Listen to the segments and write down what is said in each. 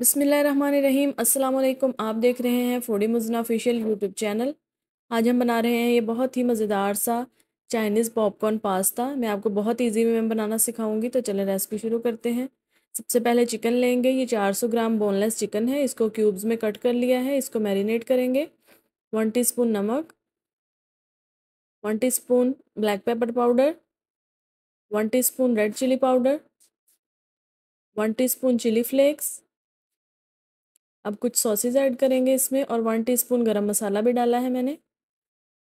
बसमीम अल्लाम आप देख रहे हैं foodie Mujna official YouTube channel आज हम बना रहे हैं ये बहुत ही मज़ेदार सा चाइनीज़ पॉपकॉर्न पास्ता मैं आपको बहुत इजी में बनाना सिखाऊंगी तो चलें रेसिपी शुरू करते हैं सबसे पहले चिकन लेंगे ये 400 ग्राम बोनलेस चिकन है इसको क्यूब्स में कट कर लिया है इसको मैरिनेट करेंगे वन स्पून नमक one spoon black pepper powder one spoon red chilli powder one spoon chilli flakes अब कुछ सॉसेज ऐड करेंगे इसमें और वन टीस्पून गरम मसाला भी डाला है मैंने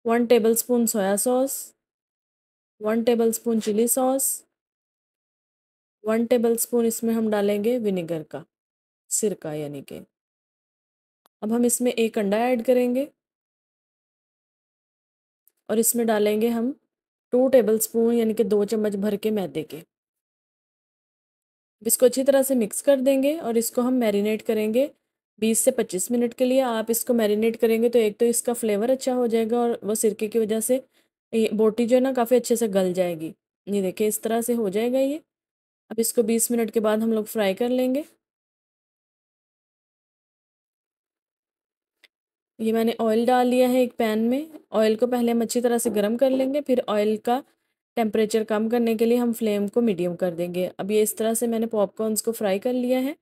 one tablespoon soya sauce one tablespoon chilli sauce one tablespoon इसमें हम डालेंगे विनेगर का सिरका यानी कि अब हम इसमें एक अंडा ऐड करेंगे और इसमें डालेंगे हम टू टेबलस्पून यानी कि दो चम्मच भर के मैदे के इसको अच्छी तरह से मिक्स कर देंगे और इसको हम मैरिनेट करेंगे बीस से पच्चीस मिनट के लिए आप इसको मैरिनेट करेंगे तो एक तो इसका फ्लेवर अच्छा हो जाएगा और वो सिरके की वजह से बोटी जो है ना काफ़ी अच्छे से गल जाएगी ये देखिए इस तरह से हो जाएगा ये अब इसको बीस मिनट के बाद हम लोग फ्राई कर लेंगे ये मैंने ऑयल डाल लिया है एक पैन में ऑयल को पहले हम अच्छी तरह से गर्म कर लेंगे फिर ऑयल का टेम्परेचर कम करने के लिए हम फ्लेम को मीडियम कर देंगे अब ये इस तरह से मैंने पॉपकॉर्नस को फ्राई कर लिया है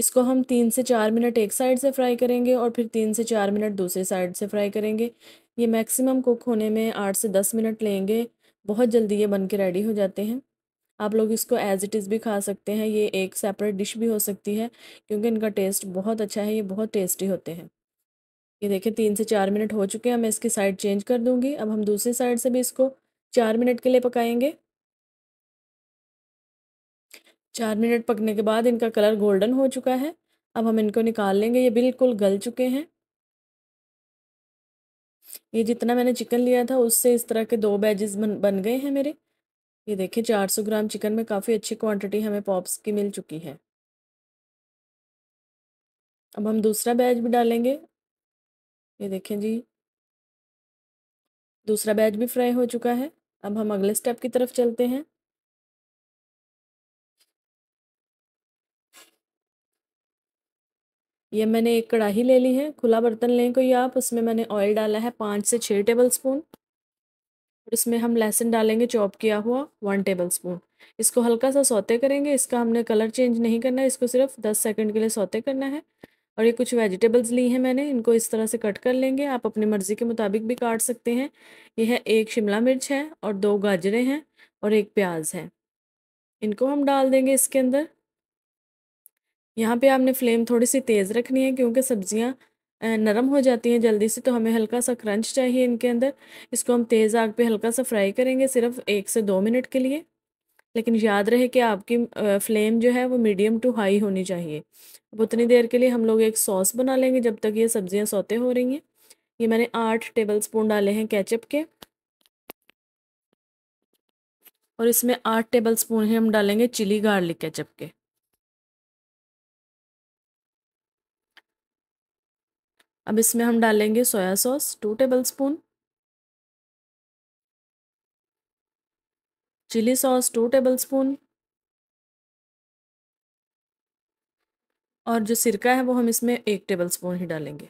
इसको हम तीन से चार मिनट एक साइड से फ्राई करेंगे और फिर तीन से चार मिनट दूसरे साइड से फ्राई करेंगे ये मैक्सिमम कुक होने में आठ से दस मिनट लेंगे बहुत जल्दी ये बन के रेडी हो जाते हैं आप लोग इसको एज़ इट इज़ भी खा सकते हैं ये एक सेपरेट डिश भी हो सकती है क्योंकि इनका टेस्ट बहुत अच्छा है ये बहुत टेस्टी होते हैं ये देखिए तीन से चार मिनट हो चुके हैं मैं इसकी साइड चेंज कर दूँगी अब हम दूसरी साइड से भी इसको चार मिनट के लिए पकाएंगे चार मिनट पकने के बाद इनका कलर गोल्डन हो चुका है अब हम इनको निकाल लेंगे ये बिल्कुल गल चुके हैं ये जितना मैंने चिकन लिया था उससे इस तरह के दो बैजेस बन बन गए हैं मेरे ये देखिए 400 ग्राम चिकन में काफ़ी अच्छी क्वांटिटी हमें पॉप्स की मिल चुकी है अब हम दूसरा बैज भी डालेंगे ये देखें जी दूसरा बैज भी फ्राई हो चुका है अब हम अगले स्टेप की तरफ चलते हैं ये मैंने एक कढ़ाही ले ली है खुला बर्तन लें कोई आप उसमें मैंने ऑयल डाला है पाँच से छः टेबल स्पून और इसमें हम लहसुन डालेंगे चॉप किया हुआ वन टेबल स्पून इसको हल्का सा सौते करेंगे इसका हमने कलर चेंज नहीं करना है इसको सिर्फ दस सेकंड के लिए सौते करना है और ये कुछ वेजिटेबल्स ली हैं मैंने इनको इस तरह से कट कर लेंगे आप अपनी मर्ज़ी के मुताबिक भी काट सकते हैं यह है एक शिमला मिर्च है और दो गाजरें हैं और एक प्याज है इनको हम डाल देंगे इसके अंदर यहाँ पे आपने फ्लेम थोड़ी सी तेज़ रखनी है क्योंकि सब्ज़ियाँ नरम हो जाती हैं जल्दी से तो हमें हल्का सा क्रंच चाहिए इनके अंदर इसको हम तेज़ आग पे हल्का सा फ्राई करेंगे सिर्फ एक से दो मिनट के लिए लेकिन याद रहे कि आपकी फ्लेम जो है वो मीडियम टू हाई होनी चाहिए अब उतनी देर के लिए हम लोग एक सॉस बना लेंगे जब तक ये सब्ज़ियाँ सौते हो रही हैं ये मैंने आठ टेबल स्पून डाले हैं कैचअप के और इसमें आठ टेबल स्पून ही हम डालेंगे चिली गार्लिक कैचअप के अब इसमें हम डालेंगे soya sauce two table spoon chilli sauce two table spoon और जो सिरका है वो हम इसमें एक टेबल स्पून ही डालेंगे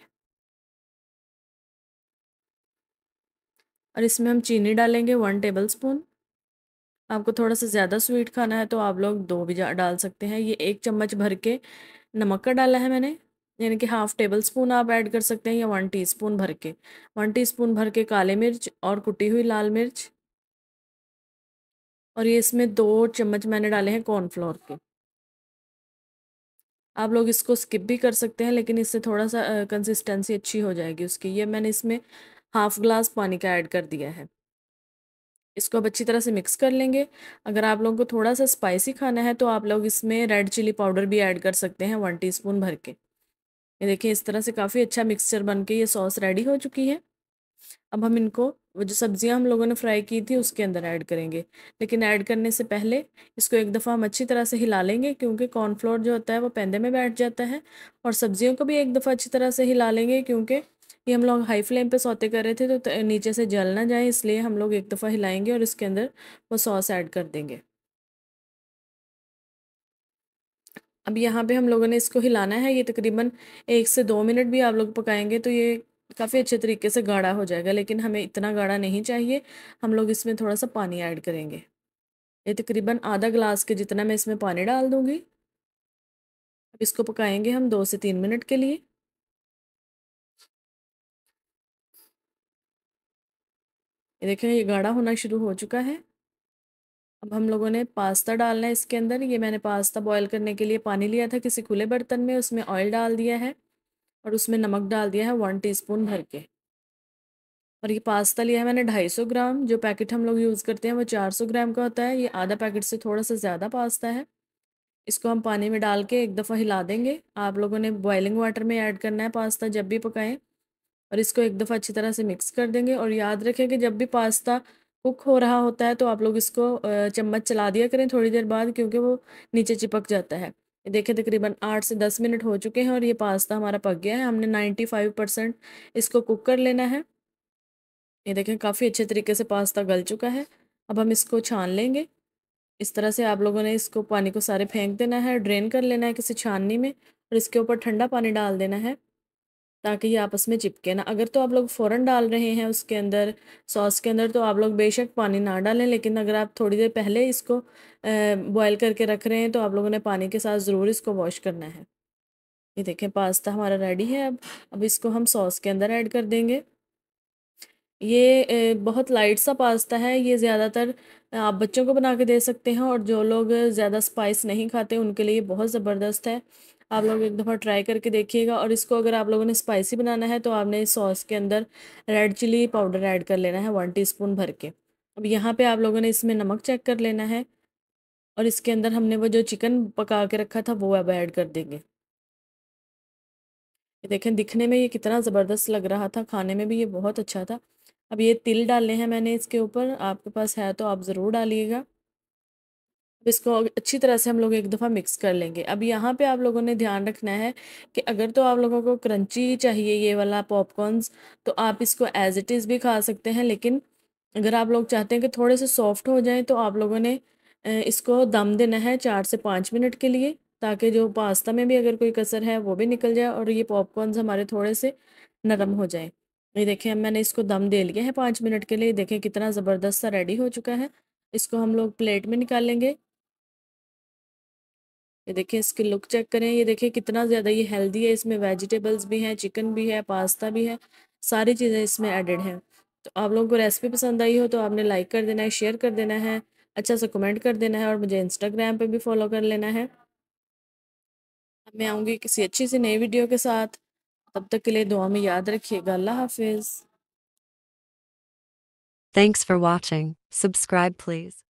और इसमें हम चीनी डालेंगे वन टेबल स्पून आपको थोड़ा सा ज़्यादा स्वीट खाना है तो आप लोग दो भी डाल सकते हैं ये एक चम्मच भर के नमक का डाला है मैंने यानी कि हाफ टेबल स्पून आप ऐड कर सकते हैं या वन टीस्पून भर के वन टीस्पून भर के काले मिर्च और कुटी हुई लाल मिर्च और ये इसमें दो चम्मच मैंने डाले हैं कॉर्नफ्लोर के आप लोग इसको स्किप भी कर सकते हैं लेकिन इससे थोड़ा सा कंसिस्टेंसी अच्छी हो जाएगी उसकी ये मैंने इसमें हाफ ग्लास पानी का ऐड कर दिया है इसको अब अच्छी तरह से मिक्स कर लेंगे अगर आप लोगों को थोड़ा सा स्पाइसी खाना है तो आप लोग इसमें रेड चिली पाउडर भी ऐड कर सकते हैं वन टीस्पून भर के ये देखिए इस तरह से काफ़ी अच्छा मिक्सचर बन के ये सॉस रेडी हो चुकी है अब हम इनको वो जो सब्जियां हम लोगों ने फ्राई की थी उसके अंदर ऐड करेंगे लेकिन ऐड करने से पहले इसको एक दफ़ा हम अच्छी तरह से हिला लेंगे क्योंकि कॉर्नफ्लोर जो होता है वो पैंदे में बैठ जाता है और सब्जियों को भी एक दफ़ा अच्छी तरह से हिला लेंगे क्योंकि ये हम लोग हाई फ्लेम पे सौते कर रहे थे तो, तो नीचे से जल ना जाए इसलिए हम लोग एक दफ़ा हिलाएंगे और इसके अंदर वो सॉस ऐड कर देंगे अब यहाँ पे हम लोगों ने इसको हिलाना है ये तकरीबन एक से दो मिनट भी आप लोग पकाएंगे तो ये काफ़ी अच्छे तरीके से गाढ़ा हो जाएगा लेकिन हमें इतना गाढ़ा नहीं चाहिए हम लोग इसमें थोड़ा सा पानी ऐड करेंगे ये तकरीबन आधा ग्लास के जितना मैं इसमें पानी डाल दूँगी अब इसको पकाएंगे हम दो से तीन मिनट के लिए ये देखें ये गाढ़ा होना शुरू हो चुका है अब हम लोगों ने पास्ता डालना है इसके अंदर ये मैंने पास्ता बॉईल करने के लिए पानी लिया था किसी खुले बर्तन में उसमें ऑयल डाल दिया है और उसमें नमक डाल दिया है वन टीस्पून भर के और ये पास्ता लिया है मैंने 250 ग्राम जो पैकेट हम लोग यूज़ करते हैं वो 400 ग्राम का होता है ये आधा पैकेट से थोड़ा सा ज़्यादा पास्ता है इसको हम पानी में डाल के एक दफ़ा हिला देंगे आप लोगों ने बॉयलिंग वाटर में ऐड करना है पास्ता जब भी पकाएं और इसको एक दफ़ा अच्छी तरह से मिक्स कर देंगे और याद रखें कि जब भी पास्ता कुक हो रहा होता है तो आप लोग इसको चम्मच चला दिया करें थोड़ी देर बाद क्योंकि वो नीचे चिपक जाता है देखें तकरीबन आठ से दस मिनट हो चुके हैं और ये पास्ता हमारा पक गया है हमने नाइन्टी फाइव परसेंट इसको कुक कर लेना है ये देखें काफ़ी अच्छे तरीके से पास्ता गल चुका है अब हम इसको छान लेंगे इस तरह से आप लोगों ने इसको पानी को सारे फेंक देना है ड्रेन कर लेना है किसी छाननी में और इसके ऊपर ठंडा पानी डाल देना है ताकि ये आपस में चिपके ना अगर तो आप लोग फ़ौरन डाल रहे हैं उसके अंदर सॉस के अंदर तो आप लोग बेशक पानी ना डालें लेकिन अगर आप थोड़ी देर पहले इसको बॉयल करके रख रहे हैं तो आप लोगों ने पानी के साथ ज़रूर इसको वॉश करना है ये देखें पास्ता हमारा रेडी है अब अब इसको हम सॉस के अंदर ऐड कर देंगे ये बहुत लाइट सा पास्ता है ये ज़्यादातर आप बच्चों को बना के दे सकते हैं और जो लोग ज़्यादा स्पाइस नहीं खाते उनके लिए बहुत ज़बरदस्त है आप लोग एक दफ़ा ट्राई करके देखिएगा और इसको अगर आप लोगों ने स्पाइसी बनाना है तो आपने इस सॉस के अंदर रेड चिली पाउडर ऐड कर लेना है वन टीस्पून भर के अब यहाँ पे आप लोगों ने इसमें नमक चेक कर लेना है और इसके अंदर हमने वो जो चिकन पका के रखा था वो अब ऐड कर देंगे देखें दिखने में ये कितना ज़बरदस्त लग रहा था खाने में भी ये बहुत अच्छा था अब ये तिल डालने हैं मैंने इसके ऊपर आपके पास है तो आप ज़रूर डालिएगा अब इसको अच्छी तरह से हम लोग एक दफ़ा मिक्स कर लेंगे अब यहाँ पे आप लोगों ने ध्यान रखना है कि अगर तो आप लोगों को क्रंची चाहिए ये वाला पॉपकॉर्नस तो आप इसको एज इट इज़ भी खा सकते हैं लेकिन अगर आप लोग चाहते हैं कि थोड़े से सॉफ्ट हो जाएँ तो आप लोगों ने इसको दम देना है चार से पाँच मिनट के लिए ताकि जो पास्ता में भी अगर कोई कसर है वो भी निकल जाए और ये पॉपकॉर्नस हमारे थोड़े से नरम हो जाएँ ये देखें मैंने इसको दम दे लिया है पाँच मिनट के लिए देखें कितना ज़बरदस्त सा रेडी हो चुका है इसको हम लोग प्लेट में निकालेंगे ये देखिए इसकी लुक चेक करें ये देखिए कितना ज़्यादा ये हेल्दी है इसमें वेजिटेबल्स भी हैं चिकन भी है पास्ता भी है सारी चीज़ें इसमें एडेड हैं तो आप लोगों को रेसिपी पसंद आई हो तो आपने लाइक कर देना है शेयर कर देना है अच्छा सा कमेंट कर देना है और मुझे इंस्टाग्राम पे भी फॉलो कर लेना है मैं आऊँगी किसी अच्छी सी नई वीडियो के साथ तब तक के लिए दुआ में याद रखिएगा अल्लाह हाफिज thanks for watching subscribe please